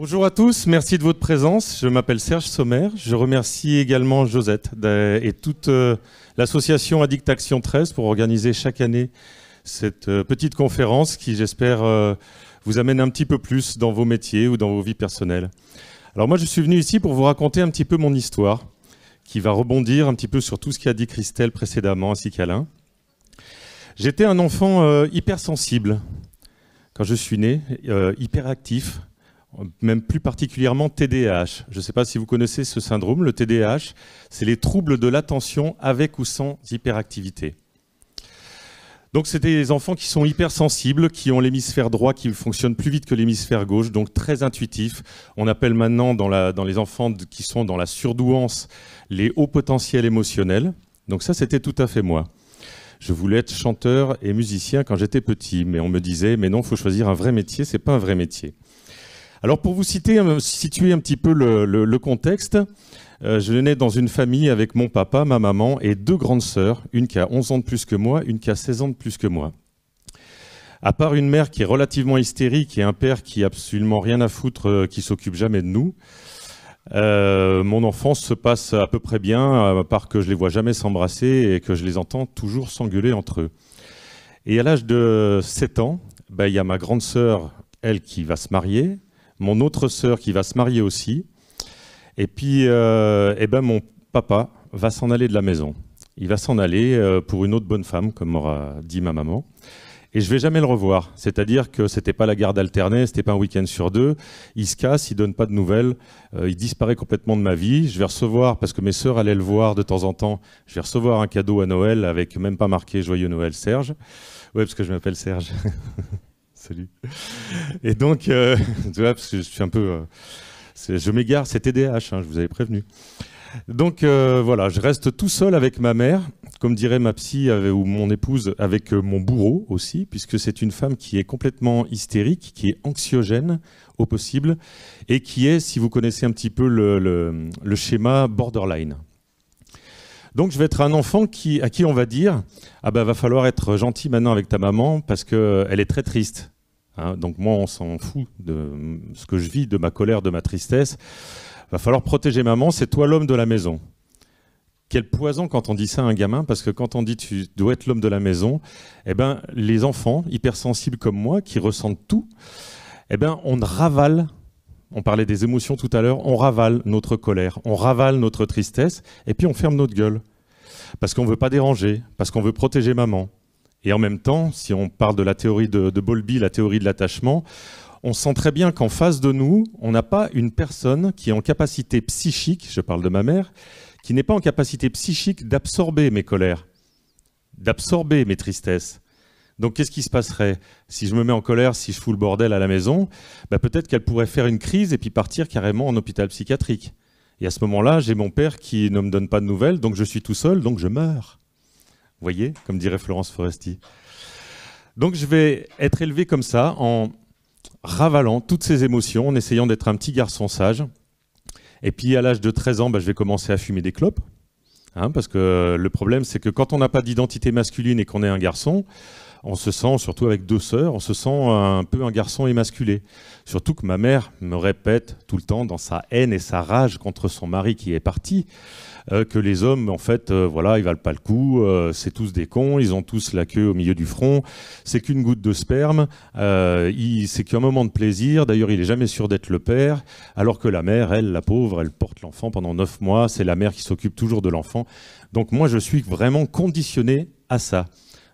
Bonjour à tous, merci de votre présence. Je m'appelle Serge Sommer. Je remercie également Josette et toute euh, l'association Addict Action 13 pour organiser chaque année cette euh, petite conférence qui, j'espère, euh, vous amène un petit peu plus dans vos métiers ou dans vos vies personnelles. Alors moi, je suis venu ici pour vous raconter un petit peu mon histoire, qui va rebondir un petit peu sur tout ce qu'a dit Christelle précédemment, ainsi qu'Alain. J'étais un enfant hypersensible quand je suis né, hyperactif même plus particulièrement TDAH. Je ne sais pas si vous connaissez ce syndrome, le TDAH, c'est les troubles de l'attention avec ou sans hyperactivité. Donc c'est des enfants qui sont hypersensibles, qui ont l'hémisphère droit qui fonctionne plus vite que l'hémisphère gauche, donc très intuitif. On appelle maintenant dans, les enfants qui sont dans la surdouance les hauts potentiels émotionnels. Donc ça c'était tout à fait moi. Je voulais être chanteur et musicien quand j'étais petit, mais on me disait mais non, il faut choisir un vrai métier, c'est pas un vrai métier. Alors pour vous citer, euh, situer un petit peu le, contexte, euh, je nais dans une famille avec mon papa, ma maman et deux grandes sœurs, une qui a 11 ans de plus que moi, une qui a 16 ans de plus que moi. À part une mère qui est relativement hystérique et un père qui n'a absolument rien à foutre, euh, qui s'occupe jamais de nous, mon enfance se passe à peu près bien, à part que je les vois jamais s'embrasser et que je les entends toujours s'engueuler entre eux. Et à l'âge de 7 ans, ben, il y a ma grande sœur, elle, qui va se marier, mon autre sœur qui va se marier aussi. Et puis, euh, eh ben mon papa va s'en aller de la maison. Il va s'en aller euh, pour une autre bonne femme, comme m'aura dit ma maman. Et je vais jamais le revoir. C'est-à-dire que c'était pas la garde alternée, c'était pas un week-end sur deux. Il se casse, il donne pas de nouvelles, euh, il disparaît complètement de ma vie. Je vais recevoir, parce que mes sœurs allaient le voir de temps en temps, je vais recevoir un cadeau à Noël avec même pas marqué Joyeux Noël Serge. Ouais, parce que je m'appelle Serge. Salut. Et donc, euh, je suis un peu. Euh, je m'égare, c'est TDAH, hein, je vous avais prévenu. Donc euh, voilà, je reste tout seul avec ma mère, comme dirait ma psy ou mon épouse, avec mon bourreau aussi, puisque c'est une femme qui est complètement hystérique, qui est anxiogène au possible, et qui est, si vous connaissez un petit peu le schéma borderline. Donc je vais être un enfant à qui on va dire ah ben va falloir être gentil maintenant avec ta maman parce qu'elle euh, est très triste. Hein, donc moi on s'en fout de mm, ce que je vis, de ma colère, de ma tristesse. Va falloir protéger maman, c'est toi l'homme de la maison. Quel poison quand on dit ça à un gamin, parce que quand on dit tu dois être l'homme de la maison, eh ben, les enfants hypersensibles comme moi, qui ressentent tout, eh ben, on ravale on parlait des émotions tout à l'heure, on ravale notre colère, on ravale notre tristesse, et puis on ferme notre gueule. Parce qu'on ne veut pas déranger, parce qu'on veut protéger maman. Et en même temps, si on parle de la théorie de, Bolby, la théorie de l'attachement, on sent très bien qu'en face de nous, on n'a pas une personne qui est en capacité psychique, je parle de ma mère, qui n'est pas en capacité psychique d'absorber mes colères, d'absorber mes tristesses. Donc qu'est-ce qui se passerait Si je me mets en colère, si je fous le bordel à la maison, bah, peut-être qu'elle pourrait faire une crise et puis partir carrément en hôpital psychiatrique. Et à ce moment-là, j'ai mon père qui ne me donne pas de nouvelles, donc je suis tout seul, donc je meurs. Vous voyez, comme dirait Florence Foresti. Donc je vais être élevé comme ça, en ravalant toutes ces émotions, en essayant d'être un petit garçon sage. Et puis à l'âge de 13 ans, bah, je vais commencer à fumer des clopes. Hein, parce que le problème, c'est que quand on n'a pas d'identité masculine et qu'on est un garçon, on se sent, surtout avec deux sœurs, on se sent un peu un garçon émasculé. Surtout que ma mère me répète tout le temps dans sa haine et sa rage contre son mari qui est parti, euh, que les hommes, en fait, euh, voilà, ils valent pas le coup, euh, c'est tous des cons, ils ont tous la queue au milieu du front, c'est qu'une goutte de sperme, c'est qu'un moment de plaisir, d'ailleurs il est jamais sûr d'être le père, alors que la mère, elle, la pauvre, elle porte l'enfant pendant neuf mois, c'est la mère qui s'occupe toujours de l'enfant. Donc moi je suis vraiment conditionné à ça.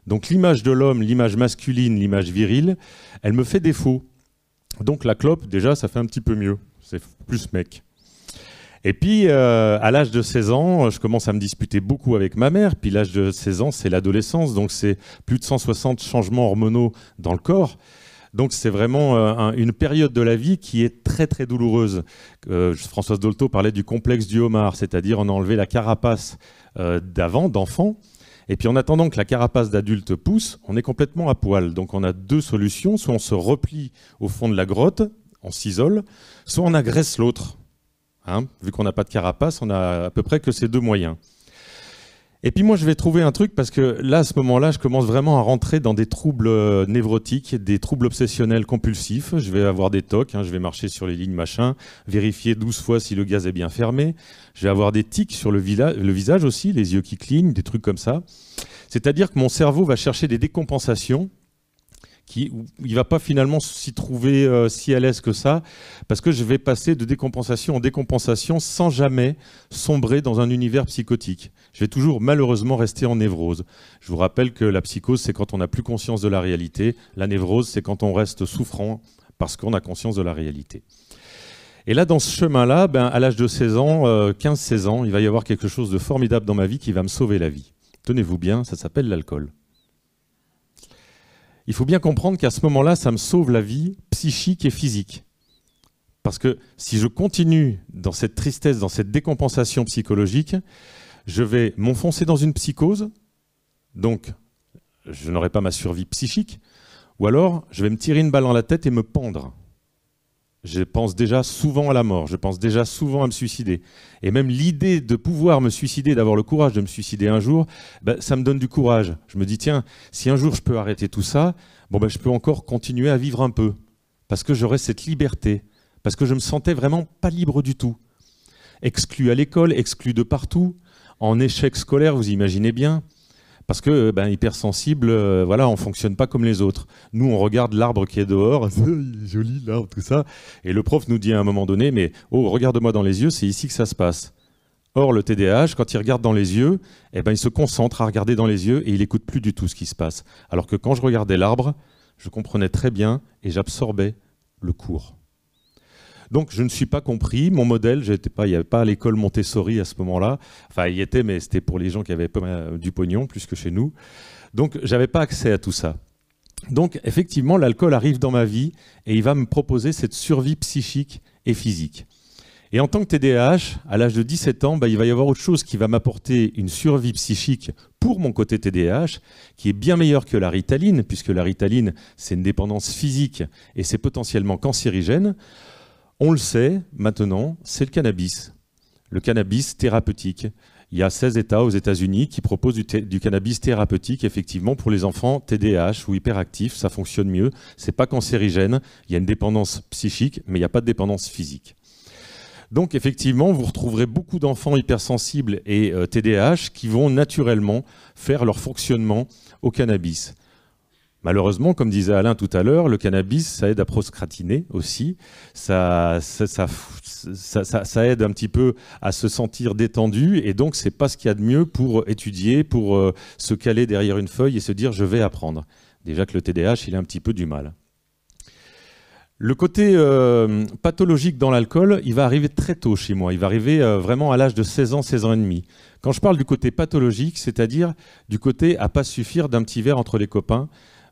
Donc l'image de l'homme, l'image masculine, l'image virile, elle me fait défaut. Donc la clope, déjà, ça fait un petit peu mieux. C'est plus mec. Et puis, euh, à l'âge de 16 ans, je commence à me disputer beaucoup avec ma mère. Puis l'âge de 16 ans, c'est l'adolescence. Donc c'est plus de 160 changements hormonaux dans le corps. Donc c'est vraiment euh, une période de la vie qui est très très douloureuse. Euh, Françoise Dolto parlait du complexe du homard, c'est-à-dire on a enlevé la carapace d'avant, d'enfant, et puis en attendant que la carapace d'adulte pousse, on est complètement à poil. Donc on a deux solutions, soit on se replie au fond de la grotte, on s'isole, soit on agresse l'autre. Hein, vu qu'on n'a pas de carapace, on a à peu près que ces deux moyens. Et puis moi, je vais trouver un truc parce que là, à ce moment-là, je commence vraiment à rentrer dans des troubles euh, névrotiques, des troubles obsessionnels compulsifs. Je vais avoir des tocs, hein, je vais marcher sur les lignes machin, vérifier 12 fois si le gaz est bien fermé. Je vais avoir des tics sur le visage aussi, les yeux qui clignent, des trucs comme ça. C'est-à-dire que mon cerveau va chercher des décompensations il va pas finalement s'y trouver euh, si à l'aise que ça, parce que je vais passer de décompensation en décompensation sans jamais sombrer dans un univers psychotique. Je vais toujours malheureusement rester en névrose. Je vous rappelle que la psychose, c'est quand on n'a plus conscience de la réalité. La névrose, c'est quand on reste souffrant parce qu'on a conscience de la réalité. Et là, dans ce chemin-là, ben, à l'âge de 16 ans, 15-16 euh, ans, il va y avoir quelque chose de formidable dans ma vie qui va me sauver la vie. Tenez-vous bien, ça s'appelle l'alcool il faut bien comprendre qu'à ce moment-là, ça me sauve la vie psychique et physique. Parce que si je continue dans cette tristesse, dans cette décompensation psychologique, je vais m'enfoncer dans une psychose, donc je n'aurai pas ma survie psychique, ou alors je vais me tirer une balle dans la tête et me pendre. Je pense déjà souvent à la mort, je pense déjà souvent à me suicider. Et même l'idée de pouvoir me suicider, d'avoir le courage de me suicider un jour, bah, ça me donne du courage. Je me dis, tiens, si un jour je peux arrêter tout ça, bon, ben, je peux encore continuer à vivre un peu. Parce que j'aurai cette liberté. Parce que je me sentais vraiment pas libre du tout. Exclu à l'école, exclu de partout, en échec scolaire, vous imaginez bien parce que euh, ben, hypersensible, euh, voilà, on fonctionne pas comme les autres. Nous, on regarde l'arbre qui est dehors, il est joli l'arbre, tout ça, et le prof nous dit à un moment donné, mais oh, regarde-moi dans les yeux, c'est ici que ça se passe. Or, le TDAH, quand il regarde dans les yeux, eh ben, il se concentre à regarder dans les yeux et il écoute plus du tout ce qui se passe. Alors que quand je regardais l'arbre, je comprenais très bien et j'absorbais le cours. Donc je ne suis pas compris. Mon modèle, pas, il n'y avait pas l'école Montessori à ce moment-là. Enfin, il y était, mais c'était pour les gens qui avaient euh, du pognon plus que chez nous. Donc j'avais pas accès à tout ça. Donc effectivement, l'alcool arrive dans ma vie et il va me proposer cette survie psychique et physique. Et en tant que TDAH, à l'âge de 17 ans, bah, il va y avoir autre chose qui va m'apporter une survie psychique pour mon côté TDAH, qui est bien meilleure que la ritaline, puisque la ritaline, c'est une dépendance physique et c'est potentiellement cancérigène. On le sait maintenant, c'est le cannabis, le cannabis thérapeutique. Il y a 16 États aux États-Unis qui proposent du, cannabis thérapeutique, effectivement, pour les enfants TDAH ou hyperactifs. Ça fonctionne mieux. C'est pas cancérigène. Il y a une dépendance psychique, mais il n'y a pas de dépendance physique. Donc, effectivement, vous retrouverez beaucoup d'enfants hypersensibles et TDAH euh, qui vont naturellement faire leur fonctionnement au cannabis. Malheureusement, comme disait Alain tout à l'heure, le cannabis, ça aide à proscratiner aussi. Ça, aide un petit peu à se sentir détendu. Et donc, c'est pas ce qu'il y a de mieux pour étudier, pour euh, se caler derrière une feuille et se dire je vais apprendre. Déjà que le TDAH, il a un petit peu du mal. Le côté euh, pathologique dans l'alcool, il va arriver très tôt chez moi. Il va arriver euh, vraiment à l'âge de 16 ans, 16 ans et demi. Quand je parle du côté pathologique, c'est-à-dire du côté à pas suffire d'un petit verre entre les copains,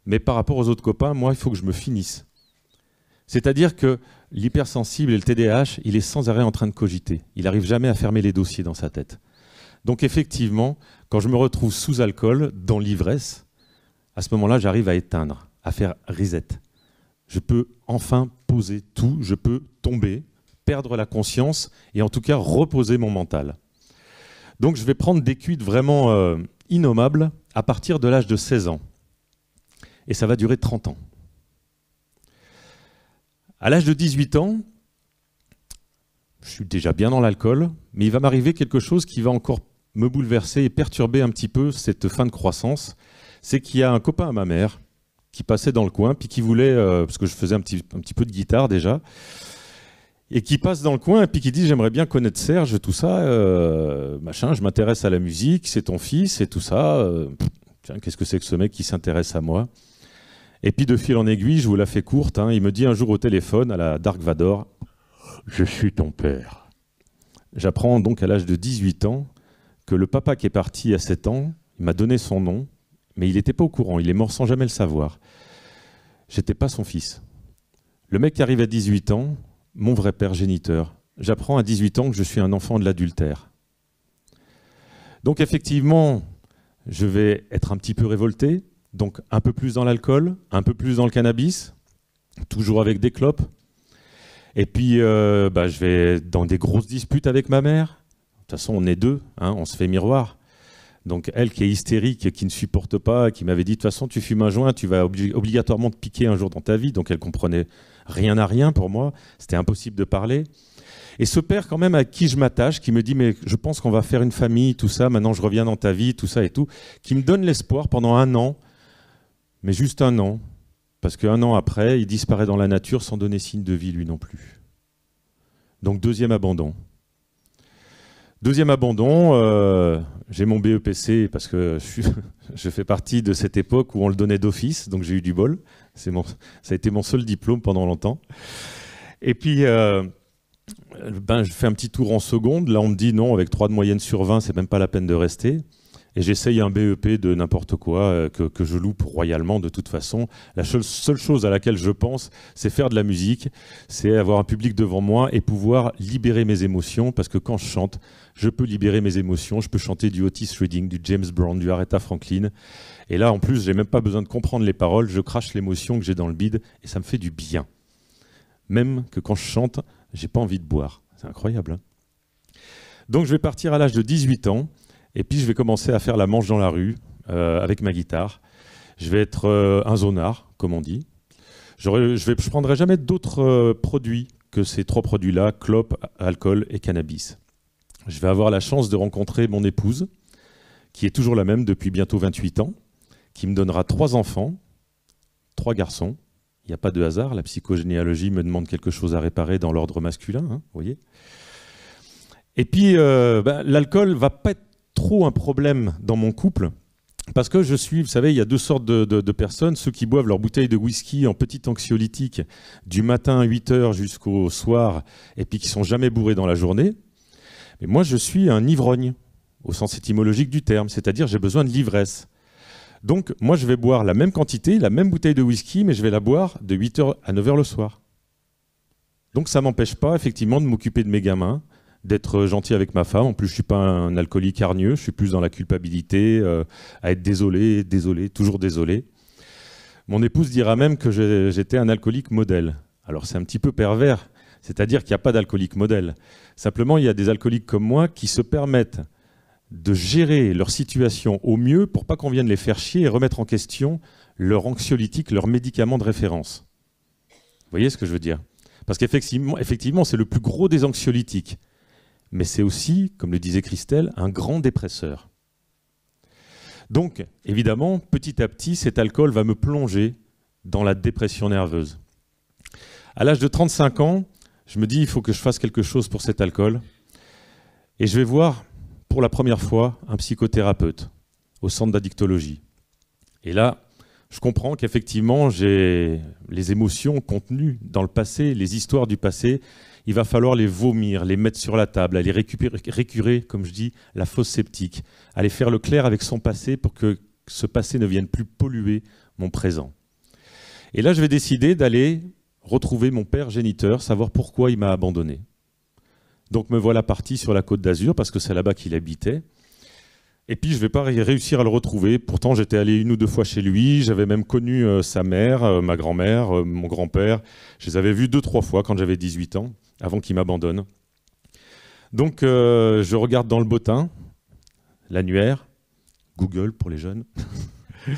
mais par rapport aux autres copains, moi, il faut que je me finisse. C'est-à-dire que l'hypersensible et le TDAH, il est sans arrêt en train de cogiter. Il n'arrive jamais à fermer les dossiers dans sa tête. Donc effectivement, quand je me retrouve sous alcool, dans l'ivresse, à ce moment-là, j'arrive à éteindre, à faire reset. Je peux enfin poser tout, je peux tomber, perdre la conscience et en tout cas reposer mon mental. Donc je vais prendre des cuites vraiment euh, innommables à partir de l'âge de 16 ans et ça va durer 30 ans. À l'âge de 18 ans, je suis déjà bien dans l'alcool, mais il va m'arriver quelque chose qui va encore me bouleverser et perturber un petit peu cette fin de croissance. C'est qu'il y a un copain à ma mère qui passait dans le coin, puis qui voulait, euh, parce que je faisais un petit, peu de guitare déjà, et qui passe dans le coin, et puis qui dit j'aimerais bien connaître Serge, tout ça, euh, machin, je m'intéresse à la musique, c'est ton fils, et tout ça. Euh, tiens, qu'est-ce que c'est que ce mec qui s'intéresse à moi et puis de fil en aiguille, je vous la fais courte, hein, il me dit un jour au téléphone à la Dark Vador, je suis ton père. J'apprends donc à l'âge de 18 ans que le papa qui est parti à 7 ans, m'a donné son nom, mais il n'était pas au courant, il est mort sans jamais le savoir. J'étais pas son fils. Le mec qui arrive à 18 ans, mon vrai père géniteur, j'apprends à 18 ans que je suis un enfant de l'adultère. Donc effectivement, je vais être un petit peu révolté, donc un peu plus dans l'alcool, un peu plus dans le cannabis, toujours avec des clopes. Et puis euh, bah, je vais dans des grosses disputes avec ma mère. De toute façon, on est deux, hein, on se fait miroir. Donc elle qui est hystérique, qui ne supporte pas, qui m'avait dit de toute façon tu fumes un joint, tu vas obligatoirement te piquer un jour dans ta vie. Donc elle comprenait rien à rien pour moi, c'était impossible de parler. Et ce père quand même à qui je m'attache, qui me dit mais je pense qu'on va faire une famille, tout ça, maintenant je reviens dans ta vie, tout ça et tout, qui me donne l'espoir pendant un an mais juste un an, parce qu'un an après, il disparaît dans la nature sans donner signe de vie lui non plus. Donc deuxième abandon. Deuxième abandon, euh, j'ai mon BEPC parce que je, fais partie de cette époque où on le donnait d'office, donc j'ai eu du bol. ça a été mon seul diplôme pendant longtemps. Et puis, euh, ben, je fais un petit tour en seconde. Là, on me dit non, avec 3 de moyenne sur 20, c'est même pas la peine de rester et j'essaye un BEP de n'importe quoi euh, que, que, je loupe royalement de toute façon. La seule chose à laquelle je pense, c'est faire de la musique, c'est avoir un public devant moi et pouvoir libérer mes émotions parce que quand je chante, je peux libérer mes émotions, je peux chanter du Otis Redding, du James Brown, du Aretha Franklin. Et là, en plus, n'ai même pas besoin de comprendre les paroles, je crache l'émotion que j'ai dans le bide et ça me fait du bien. Même que quand je chante, j'ai pas envie de boire. C'est incroyable. Hein. donc je vais partir à l'âge de 18 ans et puis je vais commencer à faire la manche dans la rue euh, avec ma guitare. Je vais être euh, un zonard, comme on dit. Je ne prendrai jamais d'autres euh, produits que ces trois produits-là, clope, alcool et cannabis. Je vais avoir la chance de rencontrer mon épouse, qui est toujours la même depuis bientôt 28 ans, qui me donnera trois enfants, trois garçons. Il n'y a pas de hasard, la psychogénéalogie me demande quelque chose à réparer dans l'ordre masculin, hein, voyez. Et puis, ben, l'alcool ne va pas être trop un problème dans mon couple. Parce que je suis, vous savez, il y a deux sortes de, personnes, ceux qui boivent leur bouteille de whisky en petite anxiolytique du matin à 8h jusqu'au soir, et puis qui sont jamais bourrés dans la journée. Mais moi, je suis un ivrogne, au sens étymologique du terme, c'est-à-dire j'ai besoin de l'ivresse. Donc, moi, je vais boire la même quantité, la même bouteille de whisky, mais je vais la boire de 8h à 9h le soir. Donc, ça m'empêche pas, effectivement, de m'occuper de mes gamins, d'être gentil avec ma femme. En plus, je suis pas un alcoolique hargneux, je suis plus dans la culpabilité, euh, à être désolé, désolé, toujours désolé. Mon épouse dira même que j'étais un alcoolique modèle. Alors c'est un petit peu pervers, c'est-à-dire qu'il n'y a pas d'alcoolique modèle. Simplement, il y a des alcooliques comme moi qui se permettent de gérer leur situation au mieux pour pas qu'on vienne les faire chier et remettre en question leur anxiolytique, leur médicament de référence. Vous voyez ce que je veux dire Parce qu'effectivement, effectivement, c'est le plus gros des anxiolytiques mais c'est aussi, comme le disait Christelle, un grand dépresseur. Donc, évidemment, petit à petit, cet alcool va me plonger dans la dépression nerveuse. À l'âge de 35 ans, je me dis, il faut que je fasse quelque chose pour cet alcool. Et je vais voir, pour la première fois, un psychothérapeute au centre d'addictologie. Et là, je comprends qu'effectivement, j'ai les émotions contenues dans le passé, les histoires du passé, il va falloir les vomir, les mettre sur la table, aller récupérer, récurer, comme je dis, la fosse sceptique, aller faire le clair avec son passé pour que ce passé ne vienne plus polluer mon présent. Et là, je vais décider d'aller retrouver mon père géniteur, savoir pourquoi il m'a abandonné. Donc me voilà parti sur la côte d'Azur, parce que c'est là-bas qu'il habitait. Et puis je ne vais pas réussir à le retrouver. Pourtant, j'étais allé une ou deux fois chez lui. J'avais même connu euh, sa mère, euh, ma grand-mère, euh, mon grand-père. Je les avais vus deux, trois fois quand j'avais 18 ans avant qu'il m'abandonne. Donc euh, je regarde dans le bottin, l'annuaire, Google pour les jeunes.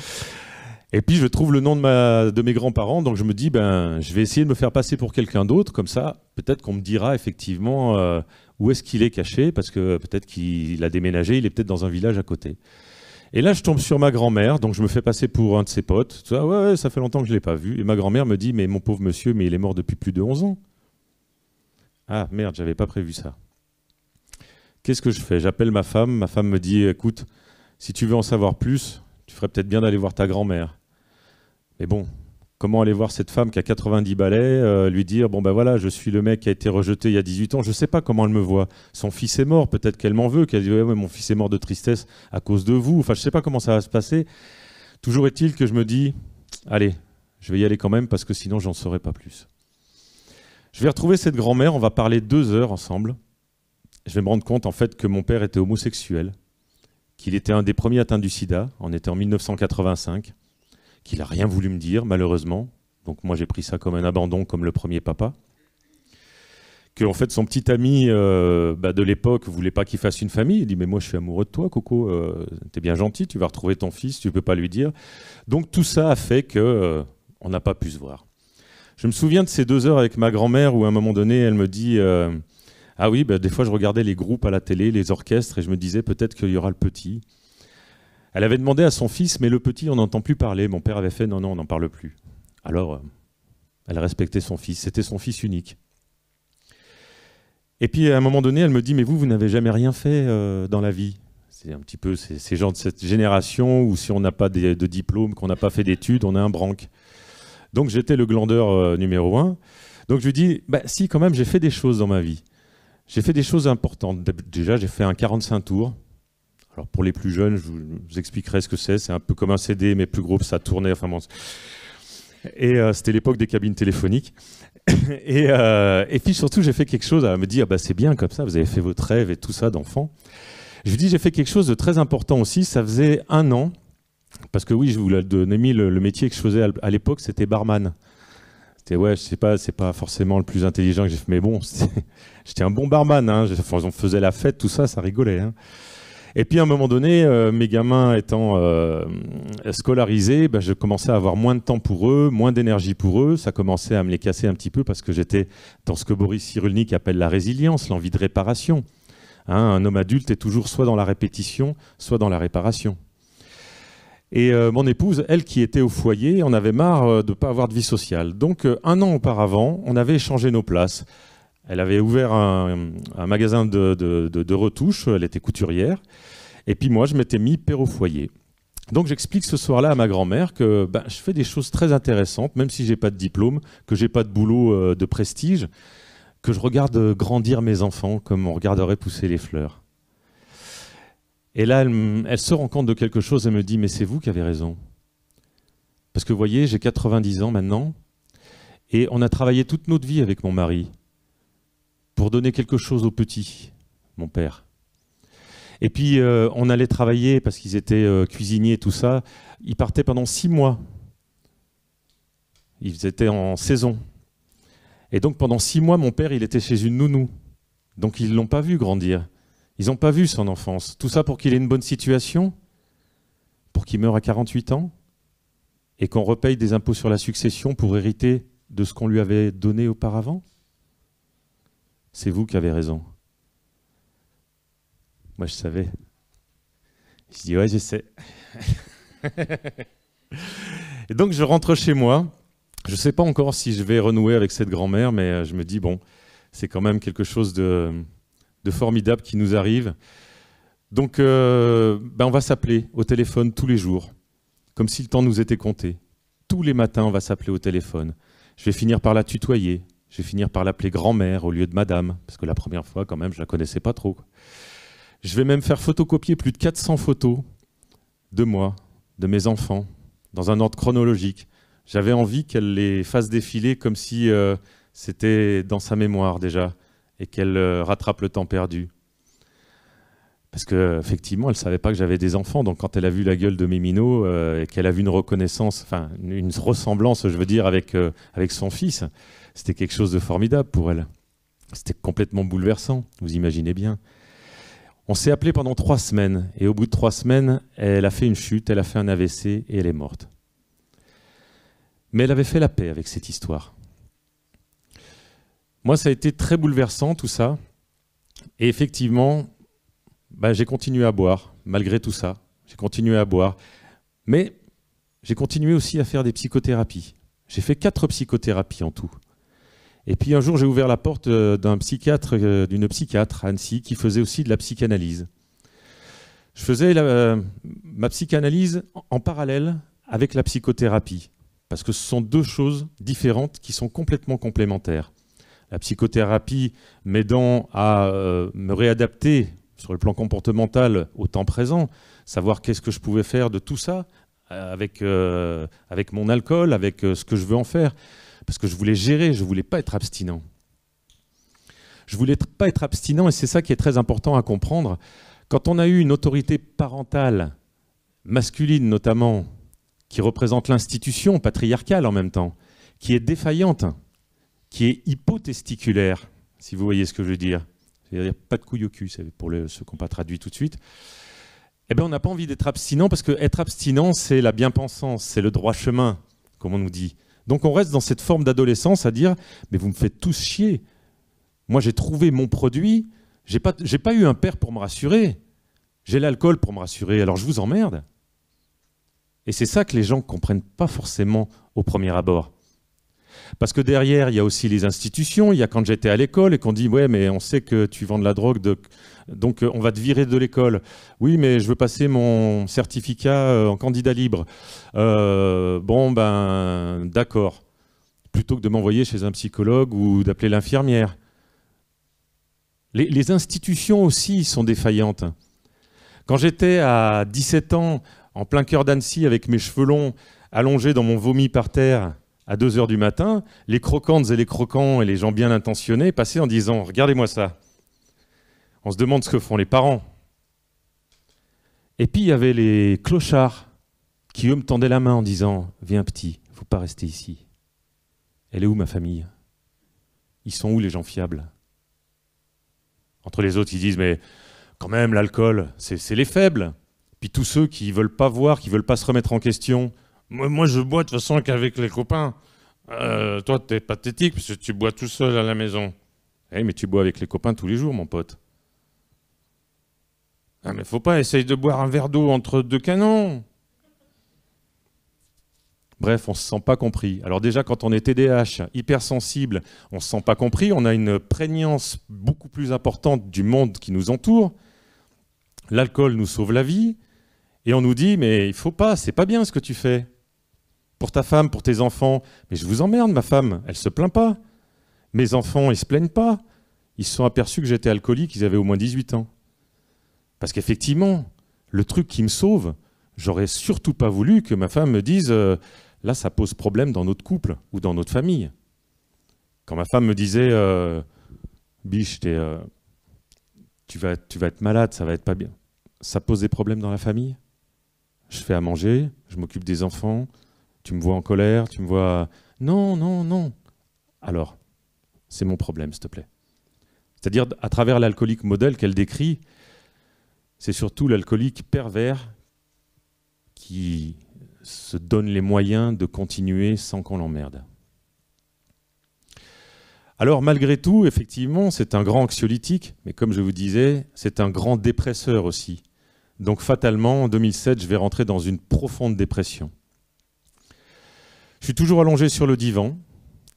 Et puis je trouve le nom de, mes grands-parents, donc je me dis, ben, je vais essayer de me faire passer pour quelqu'un d'autre, comme ça, peut-être qu'on me dira effectivement euh, où est-ce qu'il est caché, parce que peut-être qu'il a déménagé, il est peut-être dans un village à côté. Et là, je tombe sur ma grand-mère, donc je me fais passer pour un de ses potes. ouais, ça fait longtemps que je ne l'ai pas vu. Et ma grand-mère me dit, mais mon pauvre monsieur, mais il est mort depuis plus de 11 ans. Ah merde, j'avais pas prévu ça. Qu'est-ce que je fais J'appelle ma femme, ma femme me dit écoute, si tu veux en savoir plus, tu ferais peut-être bien d'aller voir ta grand-mère. Mais bon, comment aller voir cette femme qui a 90 balais, euh, lui dire bon ben voilà, je suis le mec qui a été rejeté il y a 18 ans, je sais pas comment elle me voit. Son fils est mort, peut-être qu'elle m'en veut, qu'elle dit ouais, mon fils est mort de tristesse à cause de vous. Enfin, je sais pas comment ça va se passer. Toujours est-il que je me dis allez, je vais y aller quand même parce que sinon j'en saurai pas plus. Je vais retrouver cette grand-mère, on va parler deux heures ensemble. Je vais me rendre compte en fait que mon père était homosexuel, qu'il était un des premiers atteints du sida, on était en 1985, qu'il n'a rien voulu me dire malheureusement, donc moi j'ai pris ça comme un abandon, comme le premier papa. Que en fait son petit ami euh, bah, de l'époque voulait pas qu'il fasse une famille, il dit mais moi je suis amoureux de toi Coco, euh, t'es bien gentil, tu vas retrouver ton fils, tu peux pas lui dire. Donc tout ça a fait que euh, on n'a pas pu se voir. Je me souviens de ces deux heures avec ma grand-mère où à un moment donné, elle me dit euh, Ah oui, bah, des fois je regardais les groupes à la télé, les orchestres, et je me disais peut-être qu'il y aura le petit. Elle avait demandé à son fils, mais le petit, on n'entend plus parler. Mon père avait fait Non, non, on n'en parle plus. Alors, euh, elle respectait son fils, c'était son fils unique. Et puis à un moment donné, elle me dit Mais vous, vous n'avez jamais rien fait euh, dans la vie c'est un petit peu ces, gens de cette génération où si on n'a pas de diplôme, qu'on n'a pas fait d'études, on a un branque. Donc j'étais le glandeur euh, numéro un. Donc je lui dis, bah, si quand même j'ai fait des choses dans ma vie. J'ai fait des choses importantes. Déjà j'ai fait un 45 tours. Alors pour les plus jeunes, je vous expliquerai ce que c'est. C'est un peu comme un CD, mais plus gros, ça tournait. Enfin Et euh, c'était l'époque des cabines téléphoniques. Euh, et, puis surtout, j'ai fait quelque chose. Elle me dit, bah, c'est bien comme ça, vous avez fait votre rêve et tout ça d'enfant. Je lui dis, j'ai fait quelque chose de très important aussi. Ça faisait un an parce que oui, je vous l'ai donné, le, le métier que je faisais à l'époque, c'était barman. C'était, ouais, je sais pas, c'est pas forcément le plus intelligent que j'ai fait, mais bon, j'étais un bon barman. Hein. on faisait la fête, tout ça, ça rigolait. Hein. Et puis à un moment donné, euh, mes gamins étant euh, scolarisés, bah, je commençais à avoir moins de temps pour eux, moins d'énergie pour eux. Ça commençait à me les casser un petit peu parce que j'étais dans ce que Boris Cyrulnik appelle la résilience, l'envie de réparation. Hein. un homme adulte est toujours soit dans la répétition, soit dans la réparation. Et euh, mon épouse, elle qui était au foyer, en avait marre euh, de ne pas avoir de vie sociale. Donc euh, un an auparavant, on avait échangé nos places. Elle avait ouvert un, magasin de, retouches, elle était couturière. Et puis moi, je m'étais mis père au foyer. Donc j'explique ce soir-là à ma grand-mère que ben, je fais des choses très intéressantes, même si je n'ai pas de diplôme, que je n'ai pas de boulot de prestige, que je regarde grandir mes enfants comme on regarderait pousser les fleurs. Et là, elle, se rend compte de quelque chose et me dit, mais c'est vous qui avez raison. Parce que vous voyez, j'ai 90 ans maintenant, et on a travaillé toute notre vie avec mon mari pour donner quelque chose aux petits, mon père. Et puis, euh, on allait travailler parce qu'ils étaient euh, cuisiniers et tout ça. Ils partaient pendant six mois. Ils étaient en saison. Et donc, pendant six mois, mon père, il était chez une nounou. Donc, ils ne l'ont pas vu grandir. Ils n'ont pas vu son enfance. Tout ça pour qu'il ait une bonne situation Pour qu'il meure à 48 ans Et qu'on repaye des impôts sur la succession pour hériter de ce qu'on lui avait donné auparavant C'est vous qui avez raison. Moi, je savais. Je dis, ouais, je Et donc, je rentre chez moi. Je ne sais pas encore si je vais renouer avec cette grand-mère, mais euh, je me dis, bon, c'est quand même quelque chose de, de formidable qui nous arrive. Donc, euh, ben, on va s'appeler au téléphone tous les jours, comme si le temps nous était compté. Tous les matins, on va s'appeler au téléphone. Je vais finir par la tutoyer. Je vais finir par l'appeler grand-mère au lieu de madame, parce que la première fois, quand même, je la connaissais pas trop. Je vais même faire photocopier plus de 400 photos de moi, de mes enfants, dans un ordre chronologique. J'avais envie qu'elle les fasse défiler comme si euh, c'était dans sa mémoire déjà et qu'elle euh, rattrape le temps perdu. Parce qu'effectivement, elle ne savait pas que j'avais des enfants. Donc, quand elle a vu la gueule de Mimino euh, et qu'elle a vu une reconnaissance, enfin, une ressemblance, je veux dire, avec, euh, avec son fils, c'était quelque chose de formidable pour elle. C'était complètement bouleversant, vous imaginez bien. On s'est appelé pendant trois semaines. Et au bout de trois semaines, elle a fait une chute, elle a fait un AVC et elle est morte. Mais elle avait fait la paix avec cette histoire. Moi, ça a été très bouleversant tout ça. Et effectivement, bah, j'ai continué à boire, malgré tout ça. J'ai continué à boire. Mais j'ai continué aussi à faire des psychothérapies. J'ai fait quatre psychothérapies en tout. Et puis un jour, j'ai ouvert la porte euh, d'un psychiatre, euh, d'une psychiatre à Annecy, qui faisait aussi de la psychanalyse. Je faisais euh, ma psychanalyse en parallèle avec la psychothérapie, parce que ce sont deux choses différentes qui sont complètement complémentaires la psychothérapie m'aidant à euh, me réadapter sur le plan comportemental au temps présent, savoir qu'est-ce que je pouvais faire de tout ça euh, avec, euh, avec mon alcool, avec ce que je veux en faire, parce que je voulais gérer, je voulais pas être abstinent. Je ne voulais pas être abstinent et c'est ça qui est très important à comprendre. Quand on a eu une autorité parentale, masculine notamment, qui représente l'institution patriarcale en même temps, qui est défaillante, qui est hypotesticulaire, si vous voyez ce que je veux dire. C'est-à-dire pas de couille au cul, pour ceux qui n'ont pas traduit tout de suite. Eh bien, on n'a pas envie d'être abstinent parce que être abstinent, c'est la bien-pensance, c'est le droit chemin, comme on nous dit. Donc on reste dans cette forme d'adolescence à dire mais vous me faites tous chier. Moi j'ai trouvé mon produit, j'ai pas j'ai pas eu un père pour me rassurer. J'ai l'alcool pour me rassurer, alors je vous emmerde. Et c'est ça que les gens ne comprennent pas forcément au premier abord. Parce que derrière, il y a aussi les institutions. Il y a quand j'étais à l'école et qu'on dit Ouais, mais on sait que tu vends de la drogue, donc euh, on va te virer de l'école. Oui, mais je veux passer mon certificat euh, en candidat libre. Euh, bon, ben, d'accord. Plutôt que de m'envoyer chez un psychologue ou d'appeler l'infirmière. Les, institutions aussi sont défaillantes. Quand j'étais à 17 ans, en plein cœur d'Annecy, avec mes cheveux longs, allongés dans mon vomi par terre, à 2 heures du matin, les croquantes et les croquants et les gens bien intentionnés passaient en disant Regardez-moi ça. On se demande ce que font les parents. Et puis il y avait les clochards qui, eux, me tendaient la main en disant Viens, petit, faut pas rester ici. Elle est où ma famille Ils sont où les gens fiables Entre les autres, ils disent Mais quand même, l'alcool, c'est les faibles. Puis tous ceux qui ne veulent pas voir, qui ne veulent pas se remettre en question, moi, je bois de toute façon qu'avec les copains. Euh, toi, t'es pathétique parce que tu bois tout seul à la maison. Eh, mais tu bois avec les copains tous les jours, mon pote. Ah, mais faut pas, essayer de boire un verre d'eau entre deux canons. Bref, on ne se sent pas compris. Alors déjà, quand on est TDAH, hypersensible, on ne se sent pas compris, on a une prégnance beaucoup plus importante du monde qui nous entoure. L'alcool nous sauve la vie, et on nous dit, mais il faut pas, c'est pas bien ce que tu fais pour ta femme, pour tes enfants. Mais je vous emmerde, ma femme, elle ne se plaint pas. Mes enfants, ils ne se plaignent pas. Ils se sont aperçus que j'étais alcoolique, ils avaient au moins 18 ans. Parce qu'effectivement, le truc qui me sauve, j'aurais surtout pas voulu que ma femme me dise euh, là, ça pose problème dans notre couple ou dans notre famille. Quand ma femme me disait euh, biche, euh, tu, vas, tu vas être malade, ça va être pas bien. Ça pose des problèmes dans la famille. Je fais à manger, je m'occupe des enfants, tu me vois en colère, tu me vois... Non, non, non. Alors, c'est mon problème, s'il te plaît. C'est-à-dire, à travers l'alcoolique modèle qu'elle décrit, c'est surtout l'alcoolique pervers qui se donne les moyens de continuer sans qu'on l'emmerde. Alors malgré tout, effectivement, c'est un grand anxiolytique, mais comme je vous disais, c'est un grand dépresseur aussi. Donc fatalement, en 2007, je vais rentrer dans une profonde dépression. Je suis toujours allongé sur le divan,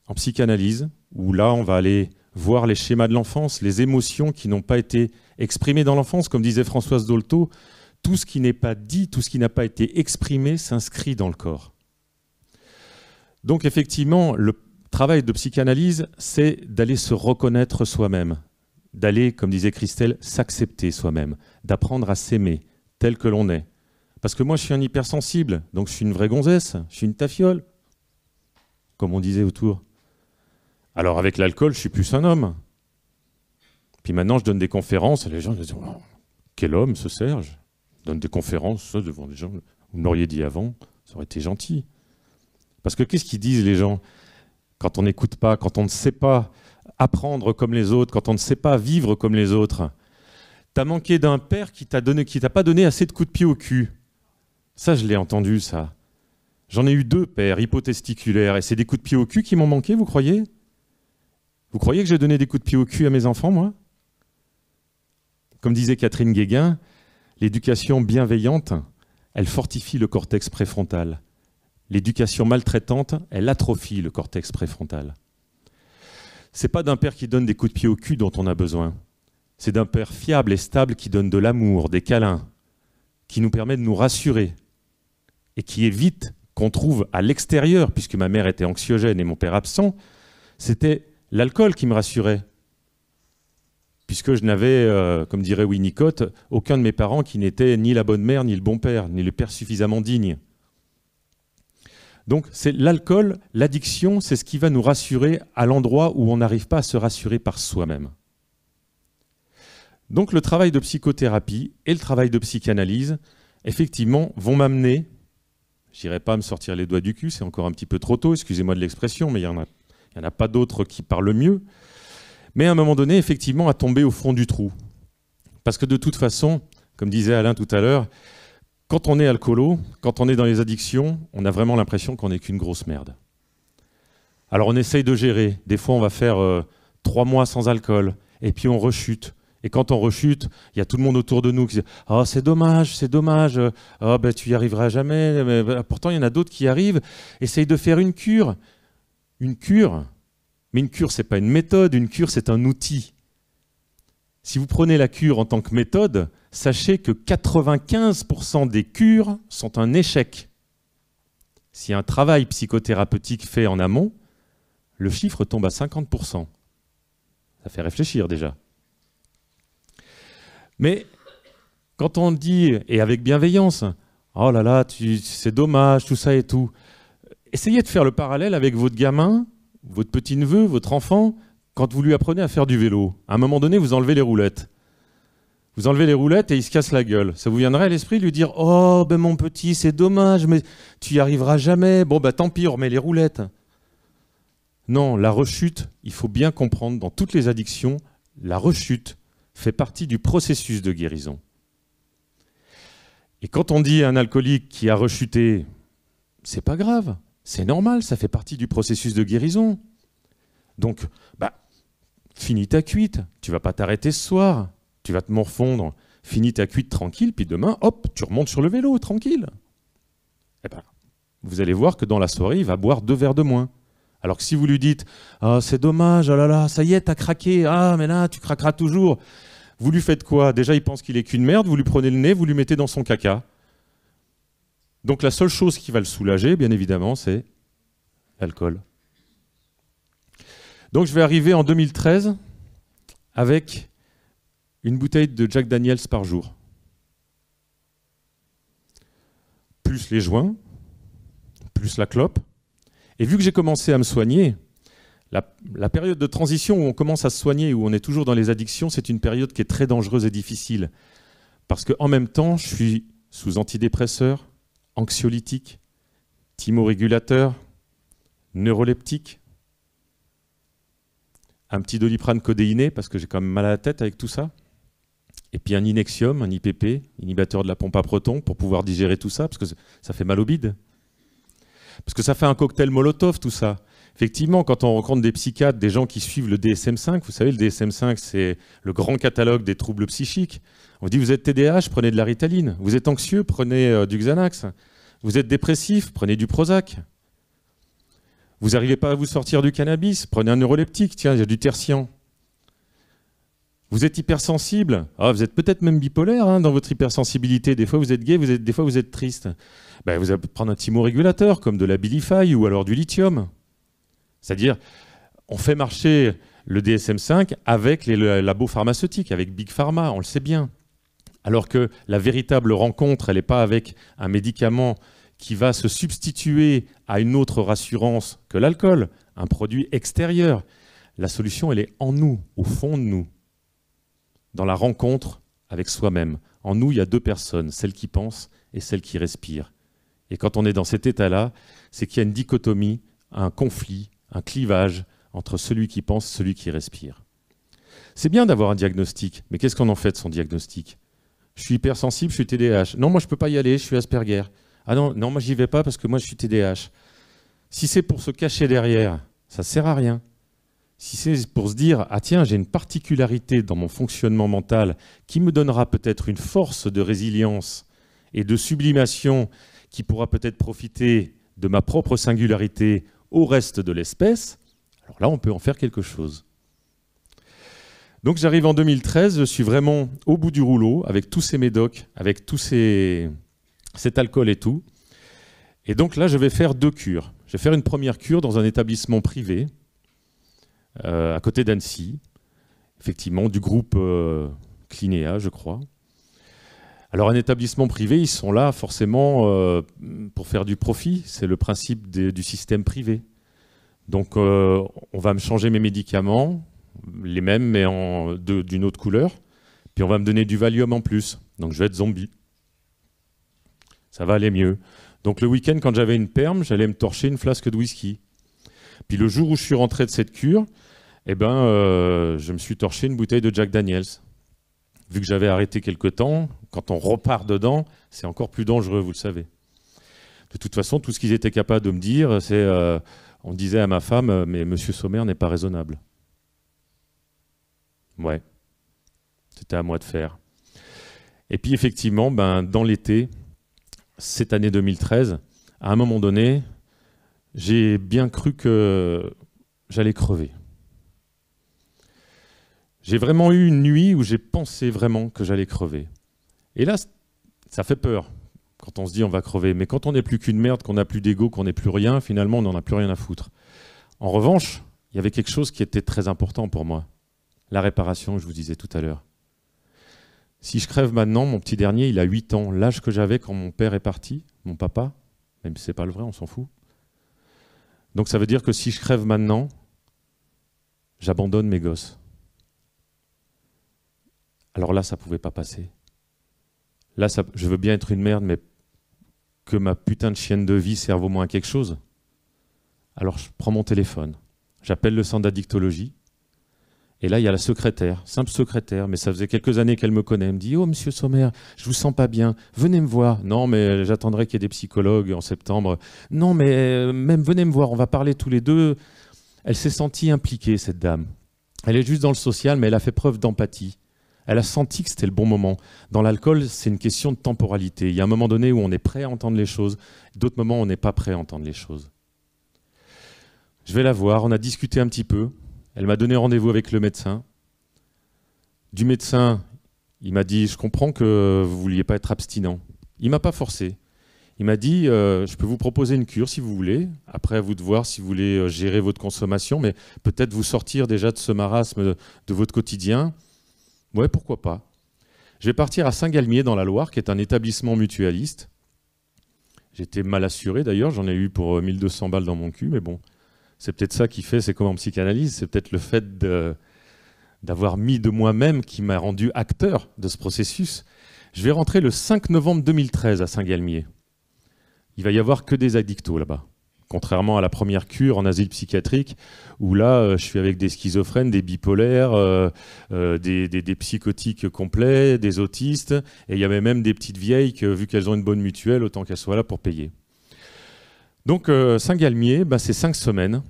en psychanalyse, où là, on va aller voir les schémas de l'enfance, les émotions qui n'ont pas été exprimées dans l'enfance. Comme disait Françoise Dolto, tout ce qui n'est pas dit, tout ce qui n'a pas été exprimé s'inscrit dans le corps. Donc effectivement, le travail de psychanalyse, c'est d'aller se reconnaître soi-même, d'aller, comme disait Christelle, s'accepter soi-même, d'apprendre à s'aimer tel que l'on est. Parce que moi, je suis un hypersensible, donc je suis une vraie gonzesse, je suis une tafiole, comme on disait autour. Alors avec l'alcool, je suis plus un homme. Puis maintenant, je donne des conférences et les gens me disent oh, Quel homme, ce Serge Donne des conférences devant des gens. Vous me l'auriez dit avant, ça aurait été gentil. Parce que qu'est-ce qu'ils disent les gens quand on n'écoute pas, quand on ne sait pas apprendre comme les autres, quand on ne sait pas vivre comme les autres T'as manqué d'un père qui t'a donné, qui t'a pas donné assez de coups de pied au cul. Ça, je l'ai entendu, ça. J'en ai eu deux pères hypotesticulaires et c'est des coups de pied au cul qui m'ont manqué, vous croyez Vous croyez que j'ai donné des coups de pied au cul à mes enfants, moi Comme disait Catherine Guéguin, l'éducation bienveillante, elle fortifie le cortex préfrontal. L'éducation maltraitante, elle atrophie le cortex préfrontal. C'est pas d'un père qui donne des coups de pied au cul dont on a besoin. C'est d'un père fiable et stable qui donne de l'amour, des câlins, qui nous permet de nous rassurer et qui évite qu'on trouve à l'extérieur, puisque ma mère était anxiogène et mon père absent, c'était l'alcool qui me rassurait. Puisque je n'avais, euh, comme dirait Winnicott, aucun de mes parents qui n'était ni la bonne mère, ni le bon père, ni le père suffisamment digne. Donc c'est l'alcool, l'addiction, c'est ce qui va nous rassurer à l'endroit où on n'arrive pas à se rassurer par soi-même. Donc le travail de psychothérapie et le travail de psychanalyse, effectivement, vont m'amener n'irai pas me sortir les doigts du cul, c'est encore un petit peu trop tôt, excusez-moi de l'expression, mais il n'y en, en, a pas d'autres qui parlent mieux. Mais à un moment donné, effectivement, à tomber au fond du trou. Parce que de toute façon, comme disait Alain tout à l'heure, quand on est alcoolo, quand on est dans les addictions, on a vraiment l'impression qu'on n'est qu'une grosse merde. Alors on essaye de gérer. Des fois, on va faire euh, trois mois sans alcool, et puis on rechute. Et quand on rechute, il y a tout le monde autour de nous qui dit Oh, c'est dommage, c'est dommage, oh, ben, tu y arriveras jamais. Mais, ben, pourtant, il y en a d'autres qui arrivent. Essaye de faire une cure. Une cure. Mais une cure, ce n'est pas une méthode, une cure, c'est un outil. Si vous prenez la cure en tant que méthode, sachez que 95% des cures sont un échec. Si un travail psychothérapeutique fait en amont, le chiffre tombe à 50%. Ça fait réfléchir déjà. Mais quand on dit, et avec bienveillance, oh là là, c'est dommage, tout ça et tout, essayez de faire le parallèle avec votre gamin, votre petit-neveu, votre enfant, quand vous lui apprenez à faire du vélo. À un moment donné, vous enlevez les roulettes. Vous enlevez les roulettes et il se casse la gueule. Ça vous viendrait à l'esprit de lui dire Oh, ben mon petit, c'est dommage, mais tu y arriveras jamais. Bon, ben tant pis, on remet les roulettes. Non, la rechute, il faut bien comprendre dans toutes les addictions, la rechute, fait partie du processus de guérison. Et quand on dit à un alcoolique qui a rechuté, c'est pas grave, c'est normal, ça fait partie du processus de guérison. Donc, bah, finis ta cuite, tu vas pas t'arrêter ce soir, tu vas te morfondre, finis ta cuite tranquille, puis demain, hop, tu remontes sur le vélo, tranquille. Eh ben, vous allez voir que dans la soirée, il va boire deux verres de moins. Alors que si vous lui dites Ah, c'est dommage, ah là là, ça y est, t'as craqué, ah, mais là, tu craqueras toujours, vous lui faites quoi Déjà, il pense qu'il est qu'une merde, vous lui prenez le nez, vous lui mettez dans son caca. Donc la seule chose qui va le soulager, bien évidemment, c'est l'alcool. Donc je vais arriver en 2013 avec une bouteille de Jack Daniels par jour. Plus les joints, plus la clope. Et vu que j'ai commencé à me soigner, la, période de transition où on commence à se soigner, où on est toujours dans les addictions, c'est une période qui est très dangereuse et difficile. Parce qu'en même temps, je suis sous antidépresseur, anxiolytique, thymorégulateur, neuroleptique, un petit doliprane codéiné, parce que j'ai quand même mal à la tête avec tout ça. Et puis un inexium, un IPP, inhibiteur de la pompe à proton pour pouvoir digérer tout ça, parce que ça fait mal au bide. Parce que ça fait un cocktail molotov, tout ça. Effectivement, quand on rencontre des psychiatres, des gens qui suivent le DSM-5, vous savez, le DSM-5, c'est le grand catalogue des troubles psychiques. On dit, vous êtes TDAH, prenez de la ritaline. Vous êtes anxieux, prenez euh, du Xanax. Vous êtes dépressif, prenez du Prozac. Vous n'arrivez pas à vous sortir du cannabis, prenez un neuroleptique, tiens, il y a du tertian. Vous êtes hypersensible, ah, vous êtes peut-être même bipolaire hein, dans votre hypersensibilité, des fois vous êtes gay, vous êtes, des fois vous êtes triste. Ben, vous allez prendre un thymorégulateur régulateur comme de la bilify ou alors du lithium. C'est-à-dire, on fait marcher le DSM5 avec les labos pharmaceutiques, avec Big Pharma, on le sait bien. Alors que la véritable rencontre, elle n'est pas avec un médicament qui va se substituer à une autre rassurance que l'alcool, un produit extérieur. La solution, elle est en nous, au fond de nous, dans la rencontre avec soi-même. En nous, il y a deux personnes, celle qui pense et celle qui respire. Et quand on est dans cet état-là, c'est qu'il y a une dichotomie, un conflit un clivage entre celui qui pense, et celui qui respire. C'est bien d'avoir un diagnostic, mais qu'est-ce qu'on en fait de son diagnostic Je suis hypersensible, je suis TDAH. Non, moi je ne peux pas y aller, je suis Asperger. Ah non, non, moi j'y vais pas parce que moi je suis TDAH. Si c'est pour se cacher derrière, ça ne sert à rien. Si c'est pour se dire, ah tiens, j'ai une particularité dans mon fonctionnement mental qui me donnera peut-être une force de résilience et de sublimation qui pourra peut-être profiter de ma propre singularité au reste de l'espèce, alors là, on peut en faire quelque chose. Donc j'arrive en 2013, je suis vraiment au bout du rouleau, avec tous ces médocs, avec tous ces... cet alcool et tout. Et donc là, je vais faire deux cures. Je vais faire une première cure dans un établissement privé, euh, à côté d'Annecy, effectivement, du groupe euh, Clinéa, je crois. Alors un établissement privé, ils sont là forcément euh, pour faire du profit. C'est le principe du système privé. Donc euh, on va me changer mes médicaments, les mêmes mais en, d'une autre couleur. Puis on va me donner du Valium en plus. Donc je vais être zombie. Ça va aller mieux. Donc le week-end, quand j'avais une perme, j'allais me torcher une flasque de whisky. Puis le jour où je suis rentré de cette cure, eh ben, euh, je me suis torché une bouteille de Jack Daniels vu que j'avais arrêté quelque temps, quand on repart dedans, c'est encore plus dangereux, vous le savez. De toute façon, tout ce qu'ils étaient capables de me dire, c'est, euh, on disait à ma femme, euh, mais Monsieur Sommer n'est pas raisonnable. Ouais, c'était à moi de faire. Et puis effectivement, ben, dans l'été, cette année 2013, à un moment donné, j'ai bien cru que j'allais crever j'ai vraiment eu une nuit où j'ai pensé vraiment que j'allais crever. Et là, ça fait peur quand on se dit on va crever. Mais quand on n'est plus qu'une merde, qu'on n'a plus d'ego, qu'on n'est plus rien, finalement, on n'en a plus rien à foutre. En revanche, il y avait quelque chose qui était très important pour moi. La réparation je vous disais tout à l'heure. Si je crève maintenant, mon petit dernier, il a 8 ans, l'âge que j'avais quand mon père est parti, mon papa, même si c'est pas le vrai, on s'en fout. Donc ça veut dire que si je crève maintenant, j'abandonne mes gosses. Alors là, ça pouvait pas passer. Là, ça, je veux bien être une merde, mais que ma putain de chienne de vie serve au moins à quelque chose. Alors je prends mon téléphone, j'appelle le centre d'addictologie, et là il y a la secrétaire, simple secrétaire, mais ça faisait quelques années qu'elle me connaît. Elle me dit Oh monsieur Sommer, je vous sens pas bien, venez me voir. Non, mais j'attendrai qu'il y ait des psychologues en septembre. Non, mais euh, même venez me voir, on va parler tous les deux. Elle s'est sentie impliquée, cette dame. Elle est juste dans le social, mais elle a fait preuve d'empathie elle a senti que c'était le bon moment. Dans l'alcool, c'est une question de temporalité. Il y a un moment donné où on est prêt à entendre les choses, d'autres moments où on n'est pas prêt à entendre les choses. Je vais la voir, on a discuté un petit peu. Elle m'a donné rendez-vous avec le médecin. Du médecin, il m'a dit, je comprends que vous ne vouliez pas être abstinent. Il ne m'a pas forcé. Il m'a dit, euh, je peux vous proposer une cure si vous voulez. Après, à vous de voir si vous voulez euh, gérer votre consommation, mais peut-être vous sortir déjà de ce marasme de votre quotidien. Ouais, pourquoi pas. Je vais partir à Saint-Galmier dans la Loire, qui est un établissement mutualiste. J'étais mal assuré d'ailleurs, j'en ai eu pour 1200 euh, balles dans mon cul, mais bon, c'est peut-être ça qui fait, c'est comme en psychanalyse, c'est peut-être le fait d'avoir mis de moi-même qui m'a rendu acteur de ce processus. Je vais rentrer le 5 novembre 2013 à Saint-Galmier. Il va y avoir que des addictos là-bas. Contrairement à la première cure en asile psychiatrique, où là, euh, je suis avec des schizophrènes, des bipolaires, euh, euh, des, psychotiques complets, des autistes, et il y avait même des petites vieilles que, vu qu'elles ont une bonne mutuelle, autant qu'elles soient là pour payer. Donc, Saint-Galmier, bah, c'est cinq semaines.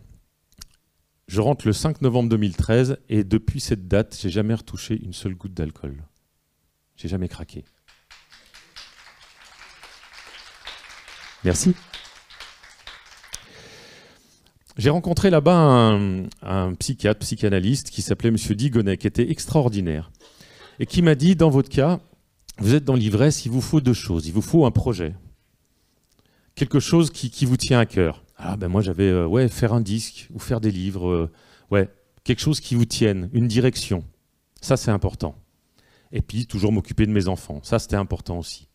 Je rentre le 5 novembre 2013, et depuis cette date, j'ai jamais retouché une seule goutte d'alcool. J'ai jamais craqué. Merci. J'ai rencontré là-bas un, psychiatre, psychanalyste qui s'appelait Monsieur Digonet, qui était extraordinaire, et qui m'a dit, dans votre cas, vous êtes dans l'ivresse, il vous faut deux choses. Il vous faut un projet, quelque chose qui, vous tient à cœur. Ah ben moi j'avais, euh, ouais, faire un disque ou faire des livres, euh, ouais, quelque chose qui vous tienne, une direction. Ça c'est important. Et puis toujours m'occuper de mes enfants, ça c'était important aussi.